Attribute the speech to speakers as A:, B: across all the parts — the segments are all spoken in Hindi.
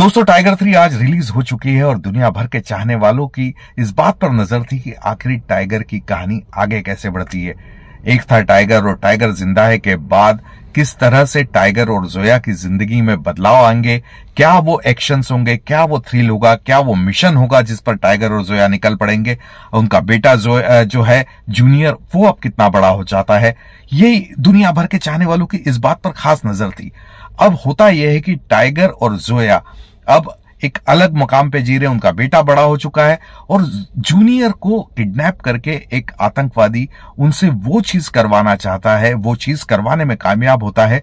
A: दोस्तों टाइगर थ्री आज रिलीज हो चुकी है और दुनिया भर के चाहने वालों की इस बात पर नजर थी कि आखिरी टाइगर की कहानी आगे कैसे बढ़ती है एक था टाइगर और टाइगर जिंदा है के बाद किस तरह से टाइगर और जोया की जिंदगी में बदलाव आएंगे क्या वो एक्शन होंगे क्या वो थ्रिल होगा क्या वो मिशन होगा जिस पर टाइगर और जोया निकल पड़ेंगे उनका बेटा जो जो है जूनियर वो अब कितना बड़ा हो जाता है ये दुनिया भर के चाहने वालों की इस बात पर खास नजर थी अब होता यह है कि टाइगर और जोया अब एक अलग मुकाम पे जी रहे उनका बेटा बड़ा हो चुका है और जूनियर को किडनैप करके एक आतंकवादी उनसे वो चीज करवाना चाहता है वो चीज करवाने में कामयाब होता है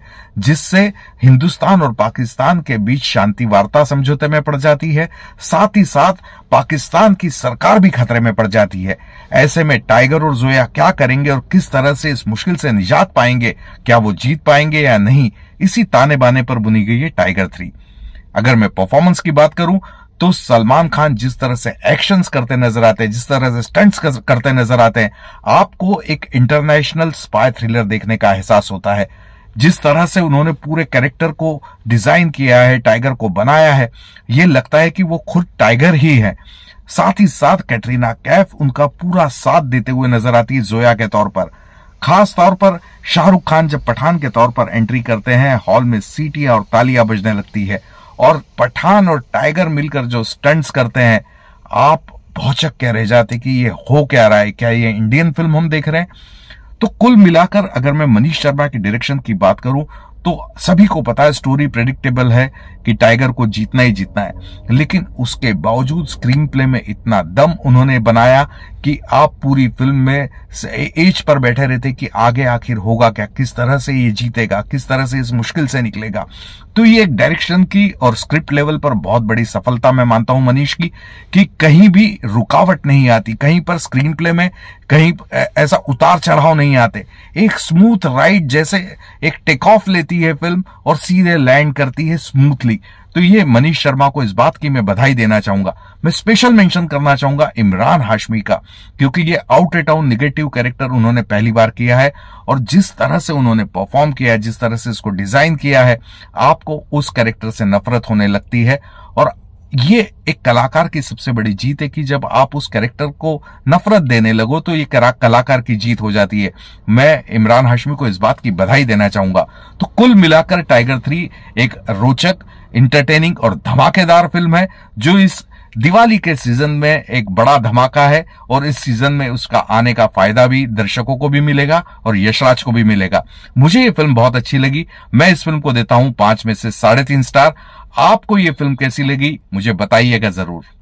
A: जिससे हिंदुस्तान और पाकिस्तान के बीच शांति वार्ता समझौते में पड़ जाती है साथ ही साथ पाकिस्तान की सरकार भी खतरे में पड़ जाती है ऐसे में टाइगर और जोया क्या करेंगे और किस तरह से इस मुश्किल से निजात पाएंगे क्या वो जीत पाएंगे या नहीं इसी ताने बाने पर बुनी गई है टाइगर थ्री अगर मैं परफॉर्मेंस की बात करूं तो सलमान खान जिस तरह से एक्शन करते नजर आते हैं जिस तरह से स्टंट्स करते नजर आते हैं आपको एक इंटरनेशनल स्पाई थ्रिलर देखने का एहसास होता है जिस तरह से उन्होंने पूरे कैरेक्टर को डिजाइन किया है टाइगर को बनाया है ये लगता है कि वो खुद टाइगर ही है साथ ही साथ कैटरीना कैफ उनका पूरा साथ देते हुए नजर आती है जोया के तौर पर खास तौर पर शाहरुख खान जब पठान के तौर पर एंट्री करते हैं हॉल में सीटियां और तालियां बजने लगती है और पठान और टाइगर मिलकर जो स्टंट्स करते हैं आप भौचक क्या रह जाते कि ये हो क्या रहा है क्या ये इंडियन फिल्म हम देख रहे हैं तो कुल मिलाकर अगर मैं मनीष शर्मा की डायरेक्शन की बात करूं तो सभी को पता है स्टोरी प्रेडिक्टेबल है कि टाइगर को जीतना ही जीतना है लेकिन उसके बावजूद स्क्रीन प्ले में इतना दम उन्होंने बनाया कि आप पूरी फिल्म में एज पर बैठे रहते कि आगे आखिर होगा क्या किस तरह से ये जीतेगा किस तरह से इस मुश्किल से निकलेगा तो ये एक डायरेक्शन की और स्क्रिप्ट लेवल पर बहुत बड़ी सफलता मैं मानता हूं मनीष की कि कहीं भी रुकावट नहीं आती कहीं पर स्क्रीन प्ले में कहीं ऐसा उतार चढ़ाव नहीं आते एक स्मूथ राइड जैसे एक टेक ऑफ लेती है फिल्म और सीधे लैंड करती है स्मूथली तो ये मनीष शर्मा को इस बात की मैं बधाई देना चाहूंगा मैं स्पेशल मेंशन करना चाहूंगा इमरान हाशमी का क्योंकि ये out and out negative character उन्होंने पहली बार किया है और जिस तरह से उन्होंने परफॉर्म किया है जिस तरह से इसको डिजाइन किया है आपको उस कैरेक्टर से नफरत होने लगती है और ये एक कलाकार की सबसे बड़ी जीत है कि जब आप उस कैरेक्टर को नफरत देने लगो तो ये कलाकार की जीत हो जाती है मैं इमरान हाशमी को इस बात की बधाई देना चाहूंगा तो कुल मिलाकर टाइगर थ्री एक रोचक इंटरटेनिंग और धमाकेदार फिल्म है जो इस दिवाली के सीजन में एक बड़ा धमाका है और इस सीजन में उसका आने का फायदा भी दर्शकों को भी मिलेगा और यशराज को भी मिलेगा मुझे ये फिल्म बहुत अच्छी लगी मैं इस फिल्म को देता हूं पांच में से साढ़े तीन स्टार आपको ये फिल्म कैसी लगी मुझे बताइएगा जरूर